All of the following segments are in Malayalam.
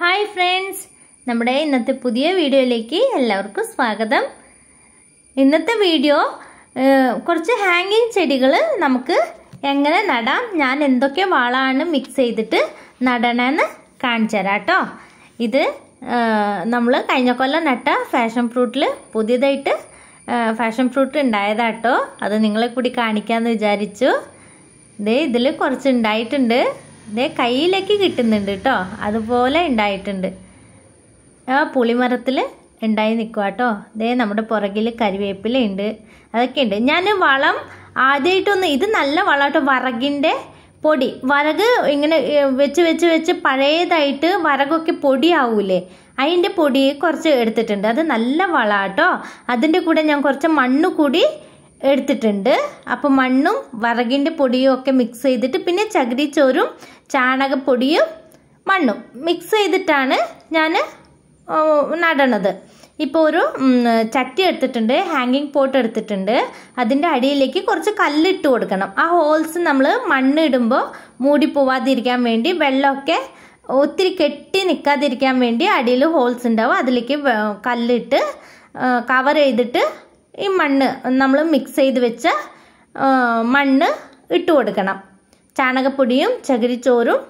ഹായ് ഫ്രണ്ട്സ് നമ്മുടെ ഇന്നത്തെ പുതിയ വീഡിയോയിലേക്ക് എല്ലാവർക്കും സ്വാഗതം ഇന്നത്തെ വീഡിയോ കുറച്ച് ഹാങ്ങിങ് ചെടികൾ നമുക്ക് എങ്ങനെ നടാം ഞാൻ എന്തൊക്കെ വളമാണ് മിക്സ് ചെയ്തിട്ട് നടണമെന്ന് കാണിച്ചു തരാം കേട്ടോ ഇത് നമ്മൾ കഴിഞ്ഞ കൊല്ലം നട്ട ഫാഷൻ ഫ്രൂട്ടിൽ പുതിയതായിട്ട് ഫാഷൻ ഫ്രൂട്ട് ഉണ്ടായതാട്ടോ അത് നിങ്ങളെ കൂടി കാണിക്കാമെന്ന് വിചാരിച്ചു ഇതേ ഇതിൽ കുറച്ച് ഉണ്ടായിട്ടുണ്ട് ഇതേ കയ്യിലേക്ക് കിട്ടുന്നുണ്ട് കേട്ടോ അതുപോലെ ഉണ്ടായിട്ടുണ്ട് ആ പുളിമരത്തിൽ ഉണ്ടായി നിൽക്കുക കേട്ടോ ഇതേ നമ്മുടെ പുറകിൽ കരിവേപ്പില ഉണ്ട് അതൊക്കെ ഉണ്ട് ഞാൻ വളം ആദ്യമായിട്ടൊന്ന് ഇത് നല്ല വളം കേട്ടോ വറകിൻ്റെ പൊടി വരക് ഇങ്ങനെ വെച്ച് വെച്ച് വെച്ച് പഴയതായിട്ട് വരകൊക്കെ പൊടിയാവൂലേ അതിൻ്റെ പൊടി കുറച്ച് എടുത്തിട്ടുണ്ട് അത് നല്ല വളാട്ടോ അതിൻ്റെ കൂടെ ഞാൻ കുറച്ച് മണ്ണ് കൂടി എടുത്തിട്ടുണ്ട് അപ്പോൾ മണ്ണും വറകിൻ്റെ പൊടിയും ഒക്കെ മിക്സ് ചെയ്തിട്ട് പിന്നെ ചകിരിച്ചോറും ചാണകപ്പൊടിയും മണ്ണും മിക്സ് ചെയ്തിട്ടാണ് ഞാൻ നടണത് ഇപ്പോൾ ഒരു ചട്ടി എടുത്തിട്ടുണ്ട് ഹാങ്ങിങ് പോട്ട് എടുത്തിട്ടുണ്ട് അതിൻ്റെ അടിയിലേക്ക് കുറച്ച് കല്ലിട്ട് കൊടുക്കണം ആ ഹോൾസ് നമ്മൾ മണ്ണ് ഇടുമ്പോൾ മൂടി പോവാതിരിക്കാൻ വേണ്ടി വെള്ളമൊക്കെ ഒത്തിരി കെട്ടി നിൽക്കാതിരിക്കാൻ വേണ്ടി അടിയിൽ ഹോൾസ് ഉണ്ടാവും അതിലേക്ക് കല്ലിട്ട് കവർ ചെയ്തിട്ട് ഈ മണ്ണ് നമ്മൾ മിക്സ് ചെയ്ത് വെച്ച മണ്ണ് ഇട്ട് കൊടുക്കണം ചാണകപ്പൊടിയും ചകിരിച്ചോറും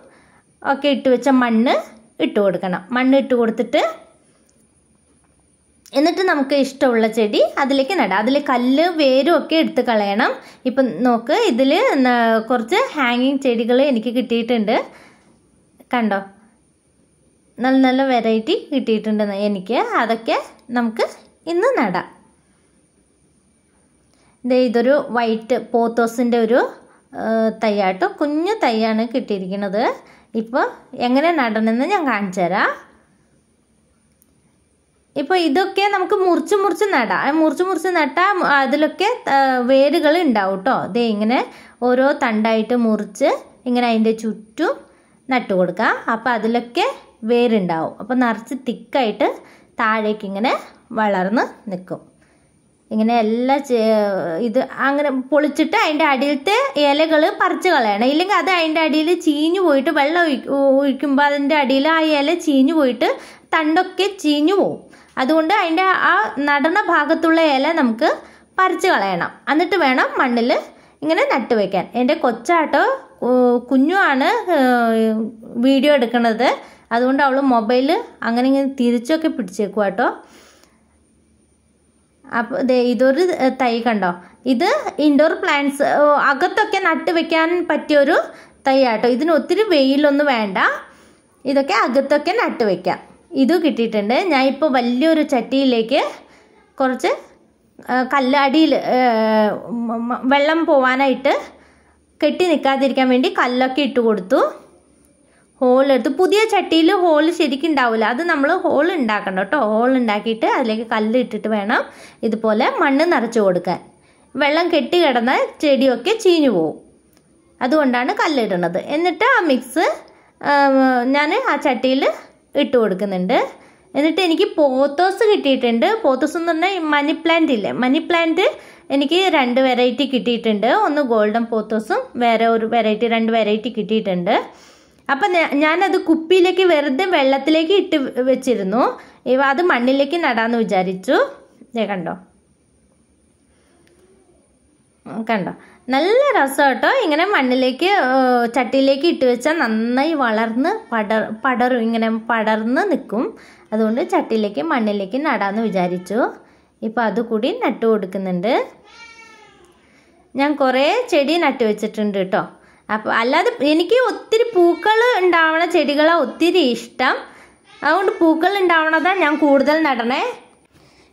ഒക്കെ ഇട്ട് വെച്ച മണ്ണ് ഇട്ട് കൊടുക്കണം മണ്ണ് ഇട്ട് കൊടുത്തിട്ട് എന്നിട്ട് നമുക്ക് ഇഷ്ടമുള്ള ചെടി അതിലേക്ക് നടാം അതിൽ കല്ല് വേരും ഒക്കെ എടുത്ത് കളയണം ഇപ്പം നോക്ക് ഇതിൽ കുറച്ച് ഹാങ്ങിങ് ചെടികൾ എനിക്ക് കിട്ടിയിട്ടുണ്ട് കണ്ടോ നല്ല നല്ല വെറൈറ്റി കിട്ടിയിട്ടുണ്ട് എനിക്ക് അതൊക്കെ നമുക്ക് ഇന്ന് നടാം ഇതൊരു വൈറ്റ് പോത്തോസിൻ്റെ ഒരു തൈയാട്ടോ കുഞ്ഞു തൈയാണ് കിട്ടിയിരിക്കുന്നത് ഇപ്പോൾ എങ്ങനെ നടണമെന്ന് ഞാൻ കാണിച്ചു തരാം ഇപ്പോൾ ഇതൊക്കെ നമുക്ക് മുറിച്ച് മുറിച്ച് നടാം മുറിച്ച് മുറിച്ച് നട്ടാൽ അതിലൊക്കെ വേരുകൾ ഉണ്ടാവും കേട്ടോ ഇതേ ഇങ്ങനെ ഓരോ തണ്ടായിട്ട് മുറിച്ച് ഇങ്ങനെ അതിൻ്റെ ചുറ്റും നട്ടു കൊടുക്കാം അപ്പോൾ അതിലൊക്കെ വേരുണ്ടാവും അപ്പോൾ നിറച്ച് തിക്കായിട്ട് താഴേക്ക് ഇങ്ങനെ വളർന്ന് നിൽക്കും ഇങ്ങനെ എല്ലാ ഇത് അങ്ങനെ പൊളിച്ചിട്ട് അതിൻ്റെ അടിയിലത്തെ ഇലകൾ പറിച്ച് കളയണം ഇല്ലെങ്കിൽ അത് അതിൻ്റെ അടിയിൽ ചീഞ്ഞു പോയിട്ട് വെള്ളം ഒഴിക്കുമ്പോൾ അതിൻ്റെ അടിയിൽ ആ ഇല ചീഞ്ഞു പോയിട്ട് തണ്ടൊക്കെ ചീഞ്ഞു പോവും അതുകൊണ്ട് അതിൻ്റെ ആ നടണ ഭാഗത്തുള്ള ഇല നമുക്ക് പറിച്ച് കളയണം എന്നിട്ട് വേണം മണ്ണിൽ ഇങ്ങനെ നട്ടു വയ്ക്കാൻ എൻ്റെ കൊച്ചാട്ടോ കുഞ്ഞുമാണ് വീഡിയോ എടുക്കുന്നത് അതുകൊണ്ട് അവൾ മൊബൈൽ അങ്ങനെ ഇങ്ങനെ തിരിച്ചൊക്കെ പിടിച്ചേക്കുവാട്ടോ അപ്പോൾ ഇതൊരു തൈ കണ്ടോ ഇത് ഇൻഡോർ പ്ലാന്റ്സ് അകത്തൊക്കെ നട്ട് വെക്കാൻ പറ്റിയൊരു തൈ ആട്ടോ ഇതിന് ഒത്തിരി വെയിലൊന്നും വേണ്ട ഇതൊക്കെ അകത്തൊക്കെ നട്ട് വെക്കാം ഇത് കിട്ടിയിട്ടുണ്ട് ഞാൻ ഇപ്പോൾ വലിയൊരു ചട്ടിയിലേക്ക് കുറച്ച് കല്ലടിയിൽ വെള്ളം പോവാനായിട്ട് കെട്ടി നിൽക്കാതിരിക്കാൻ വേണ്ടി കല്ലൊക്കെ ഇട്ട് കൊടുത്തു ഹോൾ എടുത്ത് പുതിയ ചട്ടിയിൽ ഹോൾ ശരിക്കും ഉണ്ടാവില്ല അത് നമ്മൾ ഹോൾ ഉണ്ടാക്കണം കേട്ടോ ഹോൾ ഉണ്ടാക്കിയിട്ട് അതിലേക്ക് കല്ല് ഇട്ടിട്ട് വേണം ഇതുപോലെ മണ്ണ് നിറച്ച് കൊടുക്കാൻ വെള്ളം കെട്ടി കിടന്ന ചെടിയൊക്കെ ചീഞ്ഞു പോവും അതുകൊണ്ടാണ് കല്ലിടുന്നത് എന്നിട്ട് ആ മിക്സ് ഞാൻ ആ ചട്ടിയിൽ ഇട്ട് കൊടുക്കുന്നുണ്ട് എന്നിട്ട് എനിക്ക് പോത്തോസ് കിട്ടിയിട്ടുണ്ട് പോത്തോസ് എന്ന് പറഞ്ഞാൽ മണി പ്ലാന്റ് ഇല്ലേ മണി പ്ലാന്റ് എനിക്ക് രണ്ട് വെറൈറ്റി കിട്ടിയിട്ടുണ്ട് ഒന്ന് ഗോൾഡൻ പോത്തോസും വേറെ ഒരു വെറൈറ്റി രണ്ട് വെറൈറ്റി കിട്ടിയിട്ടുണ്ട് അപ്പൊ ഞാനത് കുപ്പിയിലേക്ക് വെറുതെ വെള്ളത്തിലേക്ക് ഇട്ട് വെച്ചിരുന്നു ഇവ അത് മണ്ണിലേക്ക് നടാന്ന് വിചാരിച്ചു കണ്ടോ കണ്ടോ നല്ല രസം കേട്ടോ ഇങ്ങനെ മണ്ണിലേക്ക് ചട്ടിയിലേക്ക് ഇട്ട് വെച്ചാൽ നന്നായി വളർന്ന് പടർ പടറും ഇങ്ങനെ പടർന്ന് നിൽക്കും അതുകൊണ്ട് ചട്ടിയിലേക്ക് മണ്ണിലേക്ക് നടാന്ന് വിചാരിച്ചു ഇപ്പൊ അതുകൂടി നട്ടു കൊടുക്കുന്നുണ്ട് ഞാൻ കുറേ ചെടി നട്ടു വെച്ചിട്ടുണ്ട് കേട്ടോ അപ്പോൾ അല്ലാതെ എനിക്ക് ഒത്തിരി പൂക്കൾ ഉണ്ടാവണ ചെടികളെ ഒത്തിരി ഇഷ്ടം അതുകൊണ്ട് പൂക്കൾ ഉണ്ടാവണതാണ് ഞാൻ കൂടുതൽ നടണേ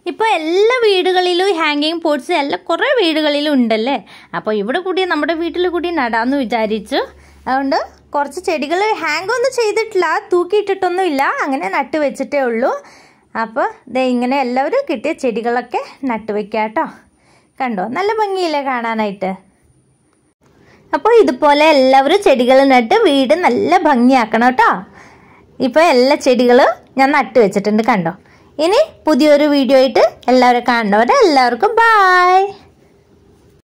ഇപ്പൊ എല്ലാ വീടുകളിലും ഹാങ്ങിങ് പോട്ട്സ് എല്ലാ കുറേ വീടുകളിലും ഉണ്ടല്ലേ അപ്പോൾ ഇവിടെ കൂടി നമ്മുടെ വീട്ടിൽ കൂടി നടാന്ന് വിചാരിച്ചു അതുകൊണ്ട് കുറച്ച് ചെടികൾ ഹാങ് ഒന്നും ചെയ്തിട്ടില്ല ഇല്ല അങ്ങനെ നട്ട് വെച്ചിട്ടേ ഉള്ളൂ അപ്പോൾ ദേ ഇങ്ങനെ എല്ലാവരും കിട്ടിയ ചെടികളൊക്കെ നട്ടുവെക്കാം കേട്ടോ കണ്ടോ നല്ല ഭംഗിയില്ലേ കാണാനായിട്ട് അപ്പോൾ ഇതുപോലെ എല്ലാവരും ചെടികൾ നട്ട് വീട് നല്ല ഭംഗിയാക്കണം കേട്ടോ ഇപ്പോൾ എല്ലാ ചെടികളും ഞാൻ നട്ട് വെച്ചിട്ടുണ്ട് കണ്ടോ ഇനി പുതിയൊരു വീഡിയോ ആയിട്ട് എല്ലാവരും കാണുന്നവരെ എല്ലാവർക്കും ബായ്